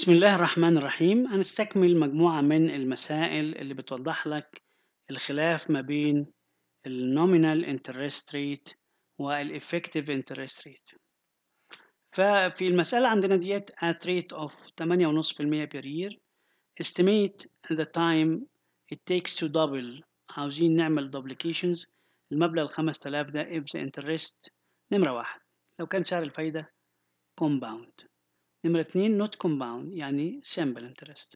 بسم الله الرحمن الرحيم هنستكمل مجموعة من المسائل اللي بتوضح لك الخلاف ما بين الـ Nominal Interest Rate والـ Effective Interest Rate ففي المسألة عندنا ديت at rate of 8.5% per year estimate the time it takes to double عاوزين نعمل duplications المبلغ ال 5000 ده if the interest نمرة واحد لو كان سعر الفايدة compound نمرة اثنين not compound يعني simple interest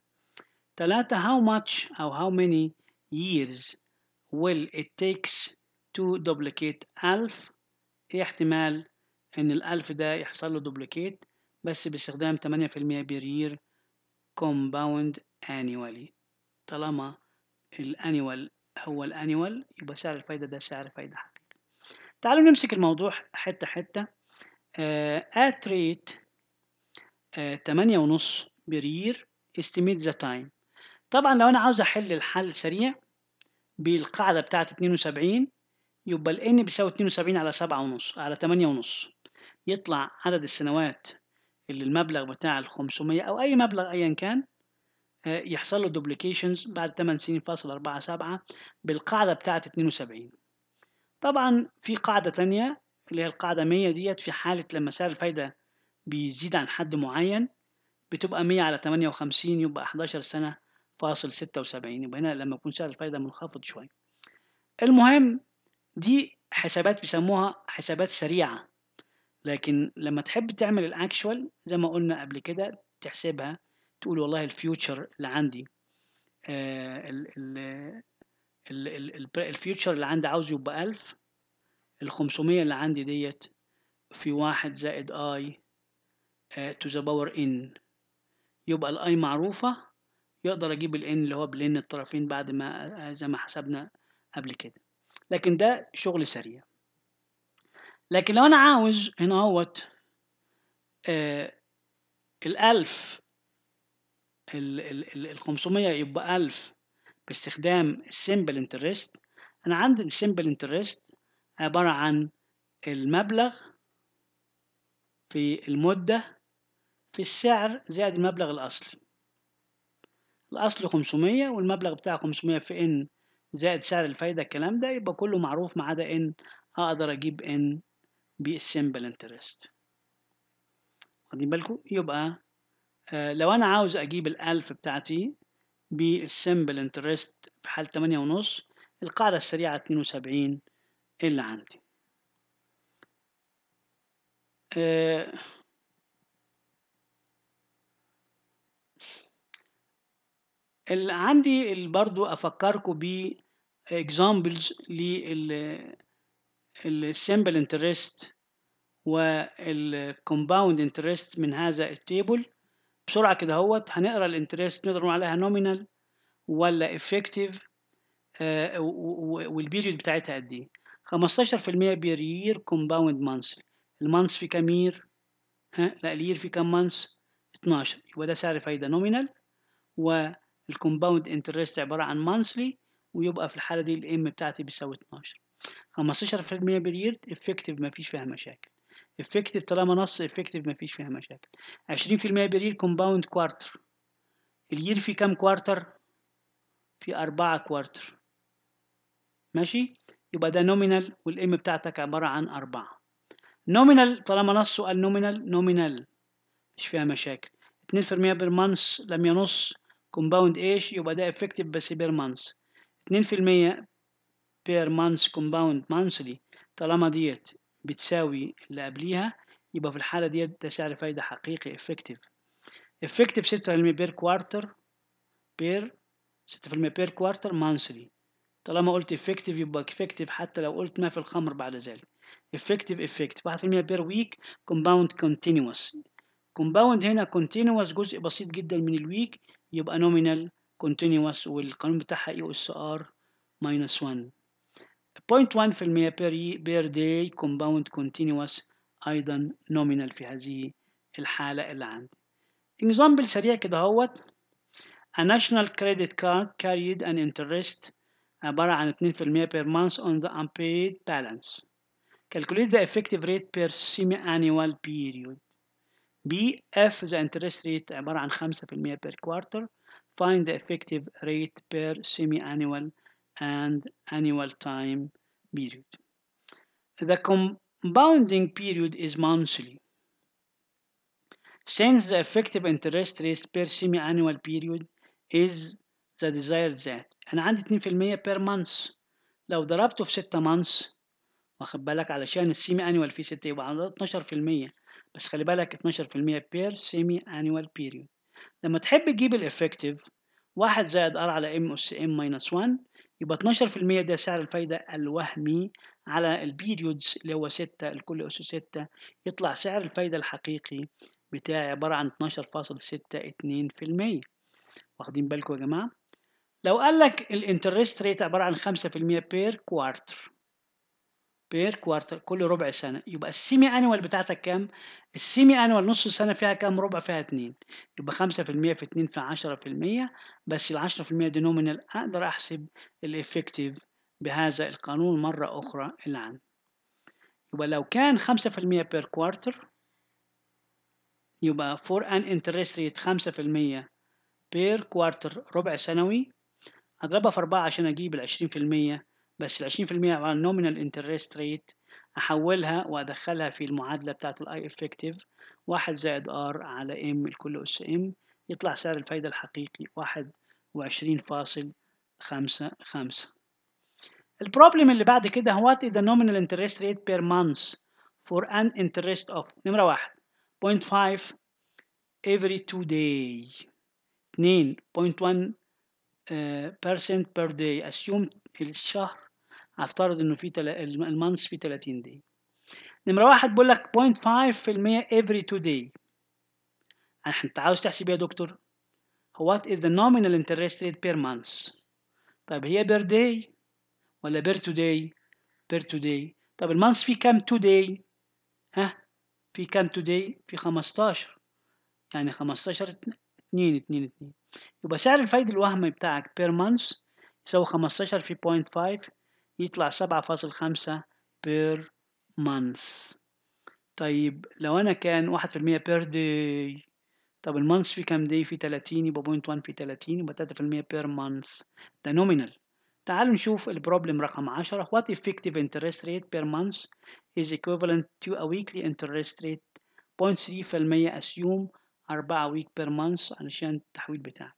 ثلاثة how much أو how many years will it takes to duplicate ألف إيه احتمال إن الألف ده يحصل له duplicate بس باستخدام 8% per year compound annually طالما الانيوال هو الانيوال يبقى سعر الفايدة ده سعر فايدة حقيقي تعالوا نمسك الموضوع حتة حتة آه، at rate 8 آه، ونص برير estimate ذا تايم طبعا لو انا عاوز احل الحل سريع بالقاعدة بتاعة 72 يبقى الان n بيساوي 72 على 7 ونص على 8 ونص يطلع عدد السنوات اللي المبلغ بتاع ال 500 أو أي مبلغ أيا كان آه، يحصل له دوبليكيشنز بعد 8 سنين فاصل 4 7 بالقاعدة بتاعة 72 طبعا في قاعدة تانية اللي هي القاعدة 100 ديت في حالة لما سعر الفايدة بيزيد عن حد معين بتبقى 100 على 58 يبقى 11 سنة فاصل 76 يبقى هنا لما يكون سعر الفايدة منخفض شوية المهم دي حسابات بيسموها حسابات سريعة لكن لما تحب تعمل الاكشوال زي ما قلنا قبل كده تحسبها تقول والله الفيوتشر اللي عندي آه، الفيوتشر اللي عندي عاوز يبقى 1000 ال 500 اللي عندي ديت في واحد زائد اي آه، to the power n يبقى الاي معروفة يقدر اجيب الان اللي هو بلين الطرفين بعد ما آه، زي ما حسبنا قبل كده لكن ده شغل سريع لكن لو انا عاوز هنا اهوت آه ال 500 يبقى 1000 باستخدام السيمبل انترست أنا عندي السيمبل انترست عبارة عن المبلغ في المدة في السعر زائد المبلغ الأصلي الأصل 500 والمبلغ بتاع 500 في إن زائد سعر الفايدة الكلام ده يبقى كله معروف ما عدا إن أقدر أجيب إن بالسمبل انترست واخدين بالكم يبقى آه، لو أنا عاوز أجيب الألف بتاعتي بالسمبل انترست في حال 8 ونص القاعدة السريعة 72 اللي عندي آه اللي عندي اللي برضو افكركم بيه اكزامبلز لل السمبل انترست والكومباوند انترست من هذا التيبل بسرعه كده هوت هنقرا الانترست نقدر نقول عليها nominal ولا effective آه والبيريود بتاعتها قد ايه 15% بير يير كومباوند مانثلي المانث في كام يير ها لا اليير في كام مانث 12 يبقى ده سعر فايده نومينال و الكومباوند انترست عباره عن مانثلي ويبقى في الحاله دي الام بتاعتي بيساوي 12 15% باليرد افكتيف مفيش فيها مشاكل افكتيف طالما نص افكتيف مفيش فيها مشاكل 20% بالير كومباوند كوارتر الير في كام كوارتر في أربعة كوارتر ماشي يبقى ده نومينال والام بتاعتك عبارة عن أربعة نومينال طالما نص سؤال نومينال نومينال مش فيها مشاكل 2% بالمانس لم ينص كومباوند ايش يبقى ده افكتيف بس بير في 2% بير مانس كومباوند مانسلي طالما ديت بتساوي اللي قبليها يبقى في الحالة ديت ده سعر فايدة حقيقي ستة في 6% بير كوارتر بير 6% بير كوارتر مانسلي طالما قلت افكتيف يبقى افكتيف حتى لو قلت ما في الخمر بعد ذلك واحد في 1% بير ويك كومباوند كونتينوس الكومباوند هنا كونتينوس جزء بسيط جدا من الويك يبقى نومينال كونتينوس والقانون بتاعها اي اس ار ماينس 1 0.1% بير داي كومباوند كونتينوس ايضا نومينال في هذه الحالة اللي عندي اكزامبل سريع كده اهوت A national credit card carried an interest عبارة عن 2% per month on the unpaid balance. Calculate the effective rate per semi-annual period. B F the interest rate عبارة عن 5% per quarter find the effective rate per semi-annual and annual time period the compounding period is monthly since the effective interest rate per semi-annual period is the desired that انا عندي 2% per month لو ضربته في 6 months واخد بالك علشان السيمي انيوال فيه 6 يبقى 12% بس خلي بالك 12% بير سيمي انيوال بيريود لما تحب تجيب الافكتيف 1 زائد ار على ام اس ام ماينس 1 يبقى 12% ده سعر الفايدة الوهمي على البيريودز اللي هو 6 لكل أس 6 يطلع سعر الفايدة الحقيقي بتاعي عبارة عن 12.62% واخدين بالكم يا جماعة لو قال لك الانترست ريت عبارة عن 5% بير كوارتر بير كوارتر كل ربع سنة يبقى السيمي أنوال بتاعتك كام؟ السيمي أنوال نص السنة فيها كام؟ ربع فيها اتنين يبقى خمسة في المية في اتنين في عشرة في المية بس العشرة في المية دي نومينال أقدر أحسب الإفكتيف بهذا القانون مرة أخرى الآن يبقى لو كان خمسة في المية بير كوارتر يبقى فور أن انترست ريت خمسة في المية بير كوارتر ربع سنوي هضربها في أربعة عشان أجيب العشرين في المية بس ال 20% على النومينال انترست ريت احولها وادخلها في المعادله بتاعه الاي افكتيف 1 زائد ار على ام الكل اس ام يطلع سعر الفايده الحقيقي 21.55 البروبلم اللي بعد كده what is the nominal interest rate per month for an interest of نمرة واحد 0.5 every two day 2.1 uh, آه، percent per day assume الشهر افترض انه في تل... المانس في 30 دي نمره واحد بيقول لك 0.5% every 2 day انت عاوز تحسب يا دكتور؟ what is the nominal interest rate per month طيب هي per day ولا per today per today طب المانس في كام today ها في كام today في 15 يعني 15 2 2 2 يبقى سعر الفايدة الوهمي بتاعك per month يساوي 15 في 0.5 يطلع سبعة فاصل خمسة بير مانث طيب لو أنا كان واحد في المية بير داي طب المانث في كام داي في تلاتين يبقى بوينت وان في تلاتين يبقى تلاتة في المية بير مانث ده نومينال تعالوا نشوف البروبلم رقم عشرة what effective interest rate per month is equivalent to a weekly interest rate 0.3% assume أربعة week per month علشان التحويل بتاعك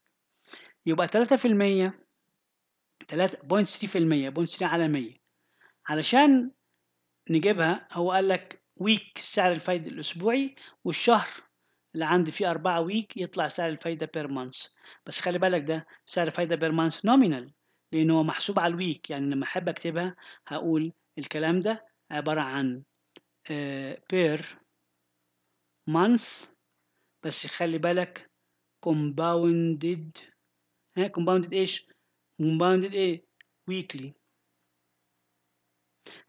يبقى تلاتة في المية 3.3% على 100 علشان نجيبها هو قال لك ويك سعر الفايدة الأسبوعي والشهر اللي عندي فيه أربعة ويك يطلع سعر الفايدة بير مانس بس خلي بالك ده سعر الفايدة بير مانس نومينال لأنه محسوب على الويك يعني لما أحب أكتبها هقول الكلام ده عبارة عن بير آه، مانس بس خلي بالك كومباوندد ها كومباوندد ايش ومباوندد ايه ويكلي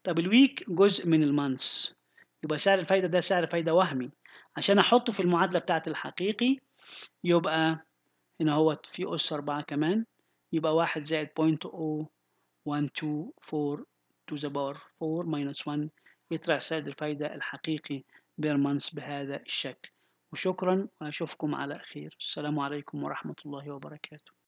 طب الويك جزء من المانس يبقى سعر الفايده ده سعر فايده وهمي عشان احطه في المعادله بتاعه الحقيقي يبقى هنا هو في اس 4 كمان يبقى 1 زائد 0.0124 تو ذا باور 4 ماينس 1 يطلع سعر الفايده الحقيقي بير مانس بهذا الشكل وشكرا واشوفكم على خير السلام عليكم ورحمه الله وبركاته